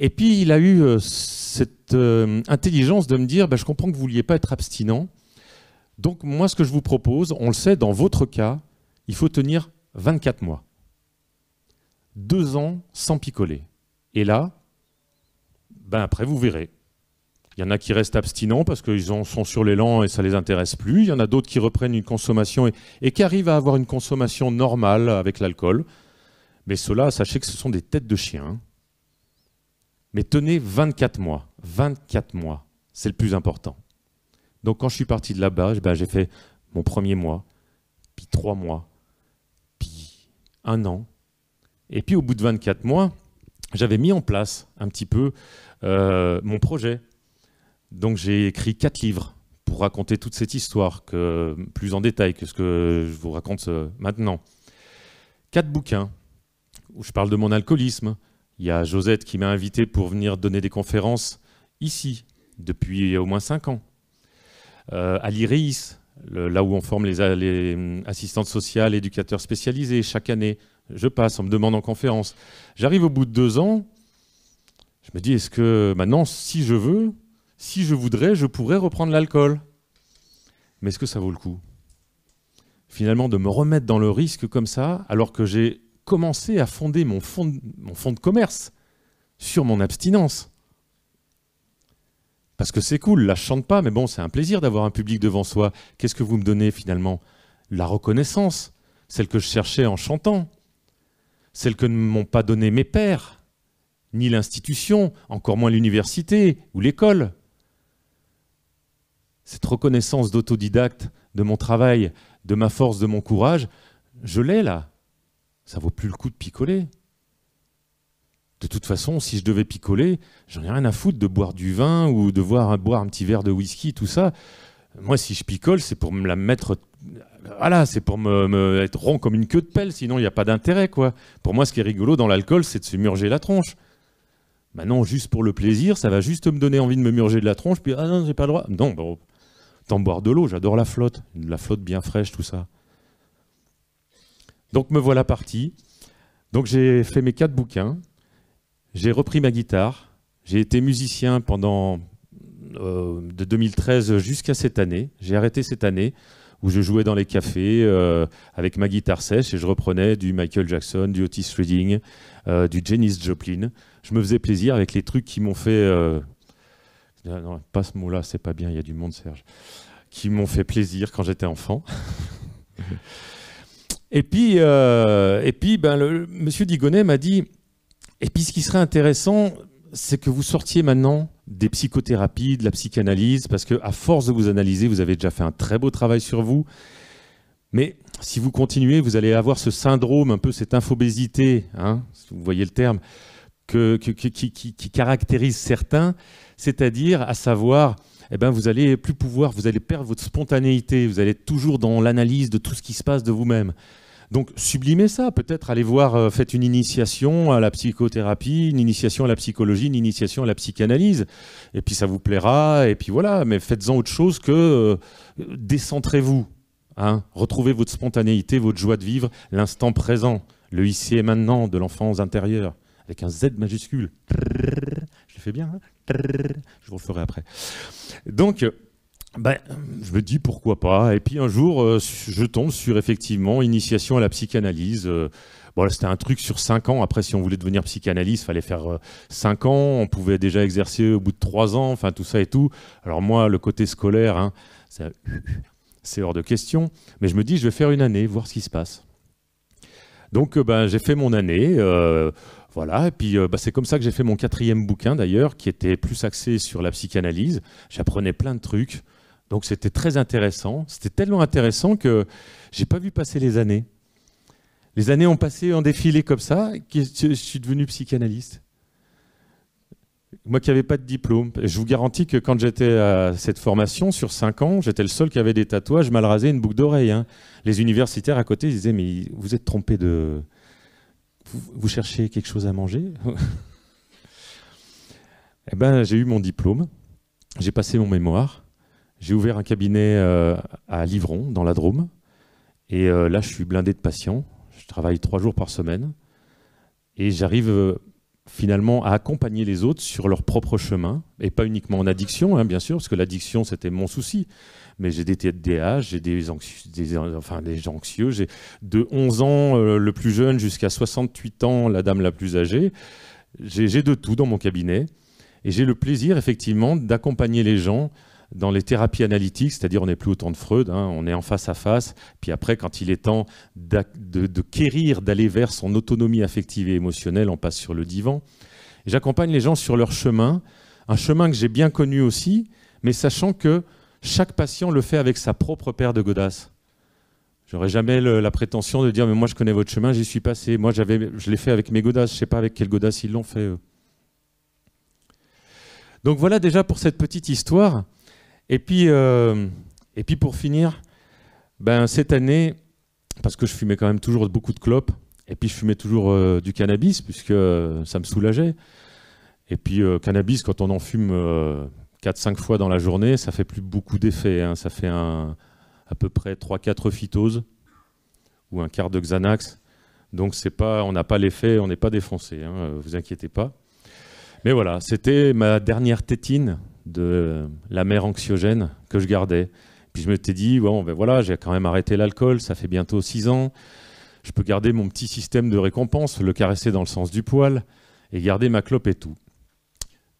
Et puis il a eu euh, cette euh, intelligence de me dire, bah, je comprends que vous ne vouliez pas être abstinent. Donc moi, ce que je vous propose, on le sait, dans votre cas, il faut tenir 24 mois. Deux ans sans picoler. Et là, ben après, vous verrez. Il y en a qui restent abstinents parce qu'ils sont sur l'élan et ça ne les intéresse plus. Il y en a d'autres qui reprennent une consommation et, et, qui arrivent à avoir une consommation normale avec l'alcool. Mais ceux-là, sachez que ce sont des têtes de chiens. Mais tenez 24 mois. 24 mois, c'est le plus important. Donc quand je suis parti de là-bas, eh ben, j'ai fait mon premier mois, puis trois mois, puis un an. Et puis au bout de 24 mois, j'avais mis en place un petit peu euh, mon projet. Donc j'ai écrit quatre livres pour raconter toute cette histoire plus en détail que ce que je vous raconte euh, maintenant. Quatre bouquins où je parle de mon alcoolisme, il y a Josette qui m'a invité pour venir donner des conférences ici, depuis au moins cinq ans. à euh, l'IRIS, là où on forme les, euh, assistantes sociales, éducateurs spécialisés, chaque année, je passe, on me demande en conférence. J'arrive au bout de deux ans, je me dis, est-ce que maintenant, si je veux, si je voudrais, je pourrais reprendre l'alcool Mais est-ce que ça vaut le coup Finalement, de me remettre dans le risque comme ça, alors que j'ai commencé à fonder mon fonds de, mon fonds de commerce sur mon abstinence. Parce que c'est cool, là je chante pas, mais bon, c'est un plaisir d'avoir un public devant soi. Qu'est-ce que vous me donnez finalement La reconnaissance, celle que je cherchais en chantant, celle que ne m'ont pas donnée mes pères, ni l'institution, encore moins l'université ou l'école. Cette reconnaissance d'autodidacte, de mon travail, de ma force, de mon courage, je l'ai là ça vaut plus le coup de picoler. De toute façon, si je devais picoler, j'en ai rien à foutre de boire du vin ou de boire, un petit verre de whisky, tout ça. Moi, si je picole, c'est pour me la mettre. Voilà, c'est pour me, me, être rond comme une queue de pelle, sinon il n'y a pas d'intérêt, quoi. Pour moi, ce qui est rigolo dans l'alcool, c'est de se murger la tronche. Maintenant, bah juste pour le plaisir, ça va juste me donner envie de me murger de la tronche, puis ah non, j'ai pas le droit. Non, bon, tant boire de l'eau, j'adore la flotte, la flotte bien fraîche, tout ça. Donc me voilà parti. Donc j'ai fait mes quatre bouquins. J'ai repris ma guitare. J'ai été musicien pendant euh, de 2013 jusqu'à cette année. J'ai arrêté cette année où je jouais dans les cafés euh, avec ma guitare sèche et je reprenais du Michael Jackson, du Otis Redding, euh, du Janis Joplin. Je me faisais plaisir avec les trucs qui m'ont fait. Non, pas ce mot-là, c'est pas bien, il y a du monde, Serge. Qui m'ont fait plaisir quand j'étais enfant. Et puis, euh, et puis ben, le, monsieur Digonnet m'a dit Et puis, ce qui serait intéressant, c'est que vous sortiez maintenant des psychothérapies, de la psychanalyse, parce que à force de vous analyser, vous avez déjà fait un très beau travail sur vous. Mais si vous continuez, vous allez avoir ce syndrome, un peu cette infobésité, hein, si vous voyez le terme, que, qui, qui, caractérise certains, c'est-à-dire à savoir eh ben, vous allez plus pouvoir, vous allez perdre votre spontanéité, vous allez être toujours dans l'analyse de tout ce qui se passe de vous-même. Donc sublimez ça, peut-être allez voir, euh, faites une initiation à la psychothérapie, une initiation à la psychologie, une initiation à la psychanalyse, et puis ça vous plaira, et puis voilà, mais faites-en autre chose que euh, décentrez-vous, hein, retrouvez votre spontanéité, votre joie de vivre, l'instant présent, le ici et maintenant de l'enfance intérieure, avec un Z majuscule. Je le fais bien. Hein je vous le ferai après. Donc, euh, ben, je me dis pourquoi pas. Et puis un jour, euh, je tombe sur effectivement initiation à la psychanalyse. Euh, c'était un truc sur cinq ans. Après, si on voulait devenir psychanalyste, fallait faire cinq ans. On pouvait déjà exercer au bout de trois ans, enfin tout ça et tout. Alors moi, le côté scolaire, hein, c'est hors de question. Mais je me dis, je vais faire une année, voir ce qui se passe. Donc ben, j'ai fait mon année. Voilà, et puis euh, bah, c'est comme ça que j'ai fait mon quatrième bouquin d'ailleurs, qui était plus axé sur la psychanalyse. J'apprenais plein de trucs, donc c'était très intéressant. C'était tellement intéressant que j'ai pas vu passer les années. Les années ont passé en défilé comme ça, que je suis devenu psychanalyste. Moi qui n'avais pas de diplôme, je vous garantis que quand j'étais à cette formation, sur 5 ans, j'étais le seul qui avait des tatouages mal rasé, une boucle d'oreille. Hein. Les universitaires à côté ils disaient Mais vous êtes trompé de, vous cherchez quelque chose à manger Eh ben, j'ai eu mon diplôme, j'ai passé mon mémoire, j'ai ouvert un cabinet euh, à Livron, dans la Drôme, et euh, là, je suis blindé de patients. Je travaille trois jours par semaine, et j'arrive euh, finalement à accompagner les autres sur leur propre chemin, et pas uniquement en addiction, hein, bien sûr, parce que l'addiction, c'était mon souci. Mais j'ai des TDAH, j'ai des, anxieux, anxieux, j'ai de 11 ans euh, le plus jeune jusqu'à 68 ans la dame la plus âgée. J'ai de tout dans mon cabinet, et j'ai le plaisir effectivement d'accompagner les gens dans les thérapies analytiques, c'est-à-dire on n'est plus autant de Freud, hein, on est en face à face, puis après quand il est temps de, de quérir, d'aller vers son autonomie affective et émotionnelle, on passe sur le divan. J'accompagne les gens sur leur chemin, un chemin que j'ai bien connu aussi, mais sachant que chaque patient le fait avec sa propre paire de godasses. J'aurais jamais la prétention de dire mais moi je connais votre chemin, j'y suis passé. Moi j'avais, je l'ai fait avec mes godasses, je sais pas avec quelles godasses ils l'ont fait. Eux. Donc voilà déjà pour cette petite histoire. Et puis, euh, et puis pour finir, ben cette année, parce que je fumais quand même toujours beaucoup de clopes, et puis je fumais toujours euh, du cannabis, puisque euh, ça me soulageait. Et puis cannabis, quand on en fume 4-5 fois dans la journée, ça fait plus beaucoup d'effet. Hein. Ça fait à peu près 3-4 phytoses ou un quart de Xanax. Donc c'est pas, on n'a pas l'effet, on n'est pas défoncé, hein, vous inquiétez pas. Mais voilà, c'était ma dernière tétine de la mère anxiogène que je gardais. Puis je me m'étais dit, bon, ben voilà, j'ai quand même arrêté l'alcool, ça fait bientôt six ans. Je peux garder mon petit système de récompense, le caresser dans le sens du poil, et garder ma clope et tout.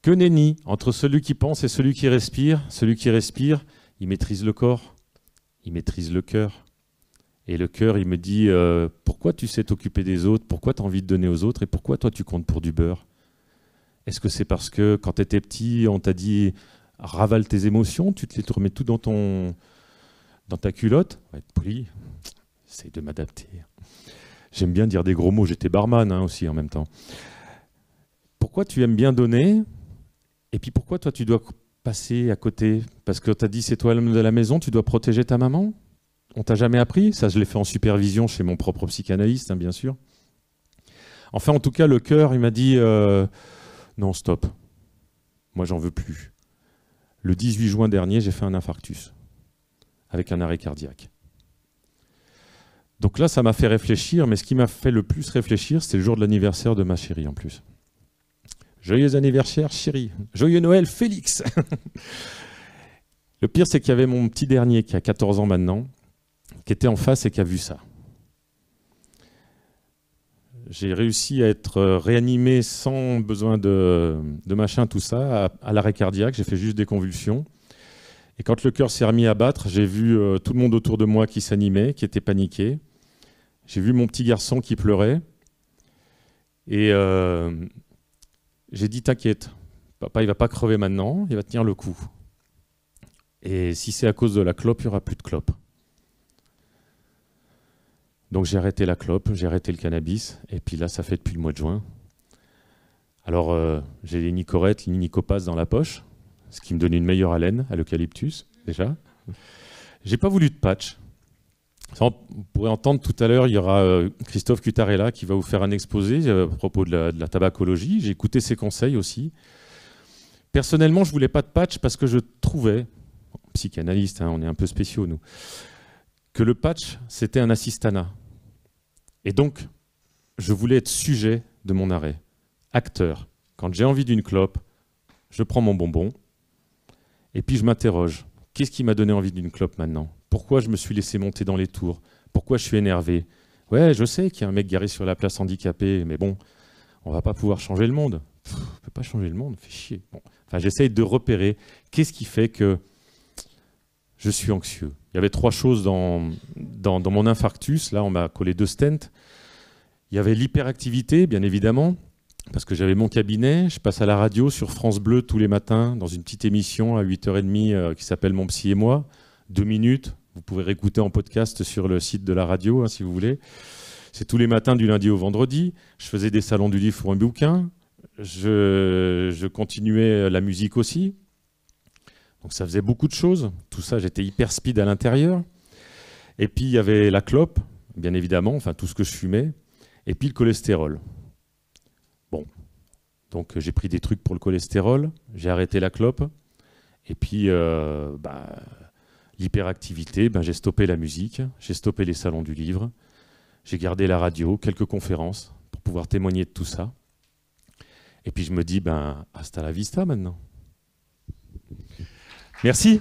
Que nenni, entre celui qui pense et celui qui respire, celui qui respire, il maîtrise le corps, il maîtrise le cœur. Et le cœur, il me dit, euh, pourquoi tu sais t'occuper des autres, pourquoi tu as envie de donner aux autres, et pourquoi toi tu comptes pour du beurre est-ce que c'est parce que quand tu étais petit, on t'a dit ravale tes émotions, tu te les remets tout dans, ton, dans ta culotte On va être poli. c'est de m'adapter. J'aime bien dire des gros mots, j'étais barman hein, aussi en même temps. Pourquoi tu aimes bien donner Et puis pourquoi toi tu dois passer à côté Parce que tu as dit c'est toi l'homme de la maison, tu dois protéger ta maman On t'a jamais appris Ça je l'ai fait en supervision chez mon propre psychanalyste hein, bien sûr. Enfin en tout cas le cœur il m'a dit... Euh, non, stop. Moi, j'en veux plus. Le 18 juin dernier, j'ai fait un infarctus avec un arrêt cardiaque. Donc là, ça m'a fait réfléchir, mais ce qui m'a fait le plus réfléchir, c'est le jour de l'anniversaire de ma chérie en plus. Joyeux anniversaire, chérie. Joyeux Noël, Félix. le pire, c'est qu'il y avait mon petit dernier qui a 14 ans maintenant, qui était en face et qui a vu ça j'ai réussi à être euh, réanimé sans besoin de, machin, tout ça, à, l'arrêt cardiaque. J'ai fait juste des convulsions. Et quand le cœur s'est remis à battre, j'ai vu euh, tout le monde autour de moi qui s'animait, qui était paniqué. J'ai vu mon petit garçon qui pleurait. Et euh, j'ai dit T'inquiète, papa, il va pas crever maintenant, il va tenir le coup. Et si c'est à cause de la clope, il n'y aura plus de clope. Donc j'ai arrêté la clope, j'ai arrêté le cannabis, et puis là, ça fait depuis le mois de juin. Alors euh, j'ai les nicorettes, les nicopas dans la poche, ce qui me donne une meilleure haleine à l'eucalyptus, déjà. J'ai pas voulu de patch. Vous pourrez entendre tout à l'heure, il y aura euh, Christophe Cutarella qui va vous faire un exposé euh, à propos de la, tabacologie. J'ai écouté ses conseils aussi. Personnellement, je voulais pas de patch parce que je trouvais, psychanalyste, hein, on est un peu spéciaux nous, que le patch, c'était un assistana. Et donc, je voulais être sujet de mon arrêt, acteur. Quand j'ai envie d'une clope, je prends mon bonbon et puis je m'interroge. Qu'est-ce qui m'a donné envie d'une clope maintenant Pourquoi je me suis laissé monter dans les tours Pourquoi je suis énervé Ouais, je sais qu'il y a un mec garé sur la place handicapé, mais bon, on va pas pouvoir changer le monde. On ne peut pas changer le monde, fait chier. Enfin, j'essaye de repérer qu'est-ce qui fait que je suis anxieux. Il y avait trois choses dans, mon infarctus. Là, on m'a collé deux stents. Il y avait l'hyperactivité, bien évidemment, parce que j'avais mon cabinet. Je passe à la radio sur France Bleu tous les matins dans une petite émission à 8h30 euh, qui s'appelle Mon psy et moi. Deux minutes. Vous pouvez réécouter en podcast sur le site de la radio, hein, si vous voulez. C'est tous les matins du lundi au vendredi. Je faisais des salons du livre pour un bouquin. je continuais la musique aussi, donc ça faisait beaucoup de choses. Tout ça, j'étais hyper speed à l'intérieur. Et puis il y avait la clope, bien évidemment, enfin tout ce que je fumais. Et puis le cholestérol. Bon, donc j'ai pris des trucs pour le cholestérol, j'ai arrêté la clope. Et puis euh, bah, l'hyperactivité, ben, j'ai stoppé la musique, j'ai stoppé les salons du livre, j'ai gardé la radio, quelques conférences pour pouvoir témoigner de tout ça. Et puis je me dis, ben, hasta la vista maintenant. Merci.